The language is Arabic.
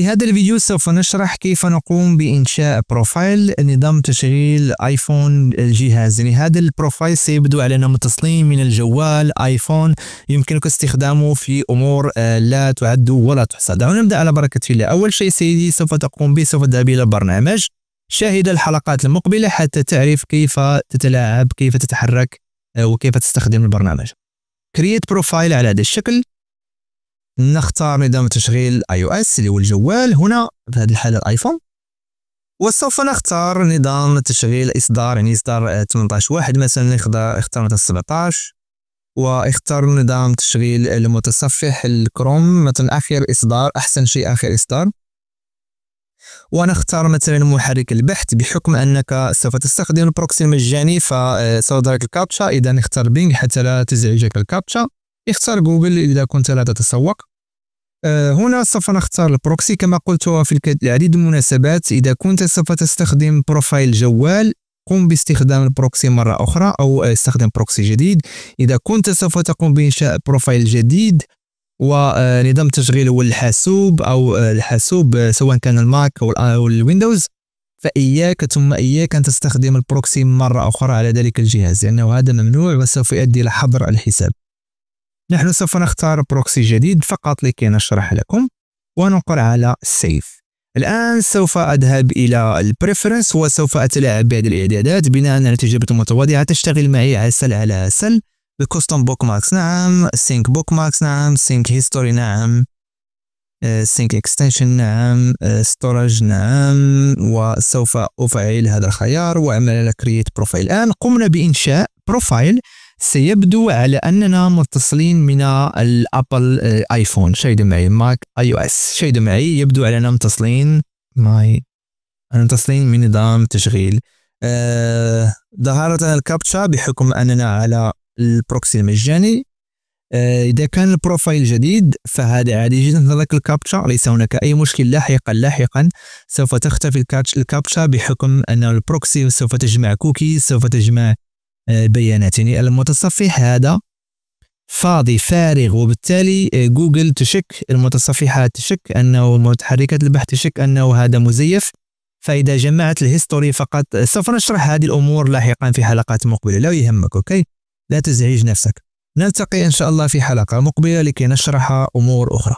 في هذا الفيديو سوف نشرح كيف نقوم بإنشاء بروفايل نظام تشغيل ايفون الجهاز يعني هذا البروفايل سيبدو علينا متصلين من الجوال ايفون يمكنك استخدامه في أمور آه، لا تعد ولا تحصى دعونا نبدأ على بركة الله أول شيء سيدي سوف تقوم به سوف تذهب إلى البرنامج شاهد الحلقات المقبلة حتى تعرف كيف تتلاعب كيف تتحرك آه، وكيف تستخدم البرنامج create بروفايل على هذا الشكل نختار نظام تشغيل اي او اس اللي هو الجوال هنا في هذه الحاله الايفون وسوف نختار نظام تشغيل اصدار يعني اصدار 18 واحد مثلا نختار اختار مثلا 17 واختار نظام تشغيل المتصفح الكروم مثلا اخر اصدار احسن شيء اخر اصدار ونختار مثلا محرك البحث بحكم انك سوف تستخدم البروكسي المجاني فسوف يظهرك الكابتشا اذا اختار بينغ حتى لا تزعجك الكابتشا اختار جوجل اذا كنت لا تتسوق آه، هنا سوف نختار البروكسي كما قلت في العديد من المناسبات إذا كنت سوف تستخدم بروفايل جوال قم باستخدام البروكسي مرة أخرى أو آه، استخدم بروكسي جديد إذا كنت سوف تقوم بإنشاء بروفايل جديد ونظام آه، تشغيل هو الحاسوب أو الحاسوب سواء كان الماك أو الويندوز فإياك ثم إياك أن تستخدم البروكسي مرة أخرى على ذلك الجهاز لأنه يعني هذا ممنوع وسوف يؤدي إلى حظر الحساب نحن سوف نختار بروكسي جديد فقط لكي نشرح لكم وننقر على سيف الآن سوف أذهب إلى البريفرنس وسوف أتلاعب بهذه الإعدادات بناء على تجربة متواضعة تشتغل معي عسل على عسل الكوستم بوك ماركس نعم سينك بوك ماركس نعم سينك هيستوري نعم سينك آه، اكستنشن نعم ستورج آه، نعم وسوف أفعل هذا الخيار وأعمل على كرييت بروفايل الآن قمنا بإنشاء بروفايل سيبدو على أننا متصلين من الأبل آه، آيفون شيدوا معي ماك آي أو إس شيدوا معي يبدو اننا متصلين ماي متصلين من نظام تشغيل آه الكابتشا بحكم أننا على البروكسي المجاني آه إذا كان البروفايل جديد فهذا عادي جدا تنطلق الكابتشا ليس هناك أي مشكل لاحقا لاحقا سوف تختفي الكابتشا بحكم أن البروكسي سوف تجمع كوكي سوف تجمع البيانات آه، يعني المتصفح هذا فاضي فارغ وبالتالي آه، جوجل تشك المتصفحات تشك أنه متحركات البحث تشك أنه هذا مزيف فإذا جمعت الهيستوري فقط آه، سوف نشرح هذه الأمور لاحقا في حلقات مقبلة لا يهمك أوكي لا تزعج نفسك نلتقي إن شاء الله في حلقة مقبلة لكي نشرح أمور أخرى